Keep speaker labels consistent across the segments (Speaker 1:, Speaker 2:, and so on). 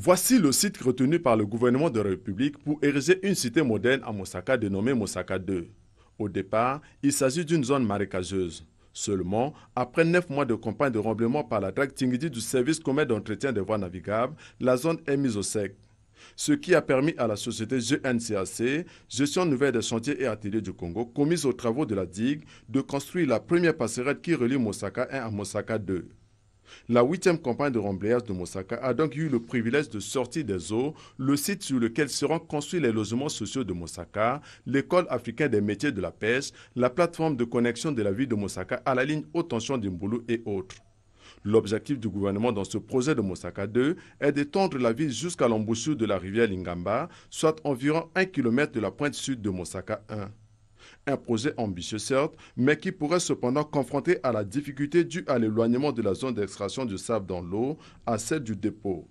Speaker 1: Voici le site retenu par le gouvernement de la République pour ériger une cité moderne à Mosaka dénommée Mosaka 2. Au départ, il s'agit d'une zone marécageuse. Seulement, après neuf mois de campagne de remblaiement par la drague Tingidi du service commun d'entretien des voies navigables, la zone est mise au sec. Ce qui a permis à la société GNCAC, Gestion Nouvelle des Chantiers et Ateliers du Congo, commise aux travaux de la digue, de construire la première passerelle qui relie Mosaka 1 à Mosaka 2. La huitième campagne de remblayage de Mossaka a donc eu le privilège de sortir des eaux le site sur lequel seront construits les logements sociaux de Mosaka, l'école africaine des métiers de la pêche, la plateforme de connexion de la ville de Mossaka à la ligne haute tension d'Imboulou et autres. L'objectif du gouvernement dans ce projet de Mosaka 2 est d'étendre la ville jusqu'à l'embouchure de la rivière Lingamba, soit environ 1 km de la pointe sud de Mosaka 1. Un projet ambitieux, certes, mais qui pourrait cependant confronter à la difficulté due à l'éloignement de la zone d'extraction du sable dans l'eau à celle du dépôt.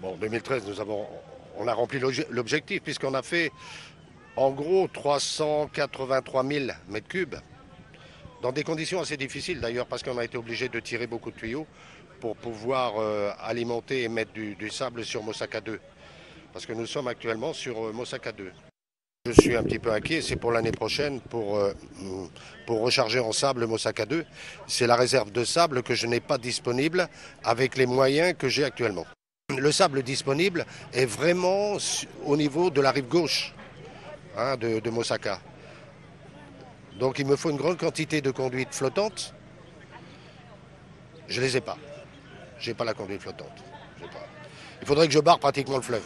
Speaker 2: Bon, en 2013, nous avons, on a rempli l'objectif puisqu'on a fait en gros 383 000 mètres cubes dans des conditions assez difficiles d'ailleurs parce qu'on a été obligé de tirer beaucoup de tuyaux pour pouvoir euh, alimenter et mettre du, sable sur Mossaka 2 parce que nous sommes actuellement sur euh, Mossaka 2. Je suis un petit peu inquiet, c'est pour l'année prochaine, pour, euh, pour recharger en sable mon 2. C'est la réserve de sable que je n'ai pas disponible avec les moyens que j'ai actuellement. Le sable disponible est vraiment au niveau de la rive gauche hein, de, de Mosaka. Donc il me faut une grande quantité de conduite flottante. Je ne les ai pas.
Speaker 1: Je n'ai pas la conduite flottante. Il faudrait que je barre pratiquement le fleuve.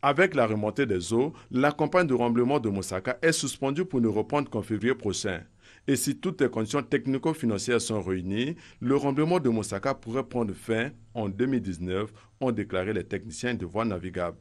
Speaker 1: Avec la remontée des eaux, la campagne de remblement de Moussaka est suspendue pour ne reprendre qu'en février prochain. Et si toutes les conditions technico-financières sont réunies, le remblement de Moussaka pourrait prendre fin en 2019, ont déclaré les techniciens de voies navigables.